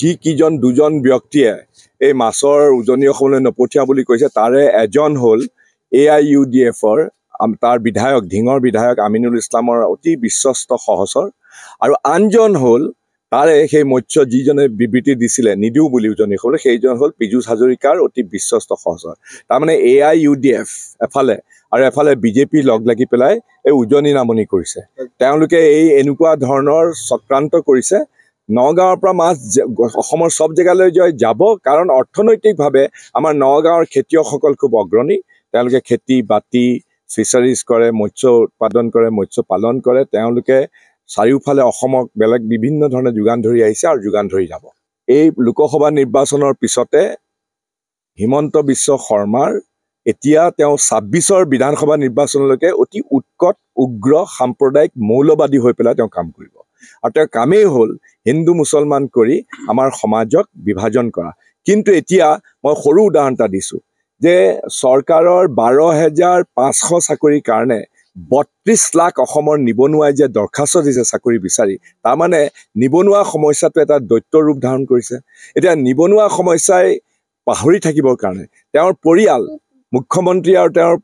যিকেইজন দুজন ব্যক্তিয়ে এই মাছৰ উজনি অসমলৈ নপঠিয়া বুলি কৈছে তাৰে এজন হ'ল এ আই ইউ ডি এফৰ তাৰ বিধায়ক ধিঙৰ বিধায়ক আমিনুল ইছলামৰ অতি বিশ্বস্ত সহচৰ আৰু আনজন হ'ল তাৰে সেই মৎস্য যিজনে বিবৃতি দিছিলে নিদিও বুলি উজনি অসমলৈ সেইজন হ'ল পীযুষ হাজৰিকাৰ অতি বিশ্বস্ত সহচৰ তাৰমানে A I U D F এফালে আৰু এফালে বিজেপি লগ লাগি পেলাই এই উজনি নামনি কৰিছে তেওঁলোকে এই এনেকুৱা ধৰণৰ চক্ৰান্ত কৰিছে নগাঁৱৰ পৰা মাছ অসমৰ চব জেগালৈ যায় যাব কাৰণ অৰ্থনৈতিকভাৱে আমাৰ নগাঁৱৰ খেতিয়কসকল খুব অগ্ৰণী তেওঁলোকে খেতি বাতি ফিচাৰিজ কৰে মৎস্য উৎপাদন কৰে মৎস্য পালন কৰে তেওঁলোকে চাৰিওফালে অসমক বেলেগ বিভিন্ন ধৰণে যোগান ধৰি আহিছে আৰু যোগান ধৰি যাব এই লোকসভা নিৰ্বাচনৰ পিছতে হিমন্ত বিশ্ব শৰ্মাৰ এতিয়া তেওঁ ছাব্বিছৰ বিধানসভা নিৰ্বাচনলৈকে অতি উৎকট উগ্ৰ সাম্প্ৰদায়িক মৌলবাদী হৈ পেলাই তেওঁ কাম কৰিব আৰু তেওঁৰ কামেই হ'ল হিন্দু মুছলমান কৰি আমাৰ সমাজক বিভাজন কৰা কিন্তু এতিয়া মই সৰু উদাহৰণ এটা দিছোঁ যে চৰকাৰৰ বাৰ হেজাৰ পাঁচশ চাকৰিৰ কাৰণে বত্ৰিছ লাখ অসমৰ নিবনুৱাই যে দৰ্খাস্ত দিছে চাকৰি বিচাৰি তাৰমানে নিবনুৱা সমস্যাটো এটা দৈত্য ৰূপ ধাৰণ কৰিছে এতিয়া নিবনুৱা সমস্যাই পাহৰি থাকিবৰ কাৰণে তেওঁৰ পৰিয়াল মুখ্যমন্ত্ৰী আৰু তেওঁৰ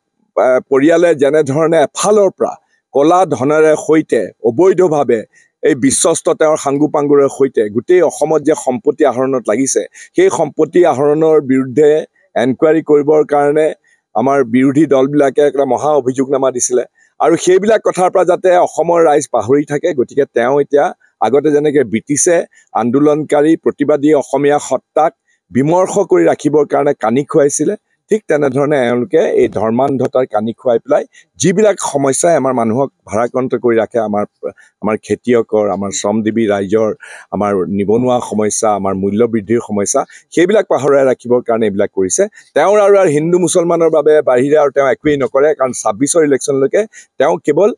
পৰিয়ালে যেনেধৰণে এফালৰ পৰা কলা ধনেৰে সৈতে অবৈধভাৱে এই বিশ্বস্ত তেওঁৰ সাংগু পাংগুৰে সৈতে গোটেই অসমত যে সম্পত্তি আহৰণত লাগিছে সেই সম্পত্তি আহৰণৰ বিৰুদ্ধে এনকুৱাৰী কৰিবৰ কাৰণে আমাৰ বিৰোধী দলবিলাকে এটা মহা অভিযোগনামা দিছিলে আৰু সেইবিলাক কথাৰ পৰা যাতে অসমৰ ৰাইজ পাহৰি থাকে গতিকে তেওঁ এতিয়া আগতে যেনেকৈ ব্ৰিটিছে আন্দোলনকাৰী প্ৰতিবাদী অসমীয়া সত্তাক বিমৰ্শ কৰি ৰাখিবৰ কাৰণে কানি খুৱাইছিলে ঠিক তেনেধৰণে এওঁলোকে এই ধৰ্মান্ধতাৰ কানি খুৱাই পেলাই যিবিলাক সমস্যাই আমাৰ মানুহক ভাৰাক্ৰান্ত কৰি ৰাখে আমাৰ আমাৰ খেতিয়কৰ আমাৰ শ্ৰমজীৱী ৰাইজৰ আমাৰ নিবনুৱা সমস্যা আমাৰ মূল্য বৃদ্ধিৰ সমস্যা সেইবিলাক পাহৰাই ৰাখিবৰ কাৰণে এইবিলাক কৰিছে তেওঁৰ আৰু আৰু হিন্দু মুছলমানৰ বাবে বাহিৰে আৰু তেওঁ একোৱেই নকৰে কাৰণ ছাব্বিছৰ ইলেকশ্যনলৈকে তেওঁ কেৱল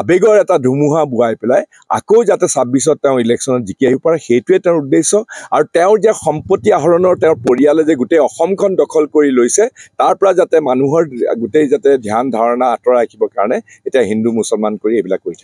আবেগৰ এটা ধুমুহা বোৱাই পেলাই আকৌ যাতে ছাব্বিছত তেওঁ ইলেকশ্যনত জিকি আহিব পাৰে সেইটোৱে তেওঁৰ উদ্দেশ্য আৰু তেওঁৰ যে সম্পত্তি আহৰণৰ তেওঁৰ পৰিয়ালে যে গোটেই অসমখন দখল কৰি লৈছে তাৰ পৰা যাতে মানুহৰ গোটেই যাতে ধ্যান ধাৰণা আঁতৰাই ৰাখিবৰ কাৰণে এতিয়া হিন্দু মুছলমান কৰি এইবিলাক কৰি থাকে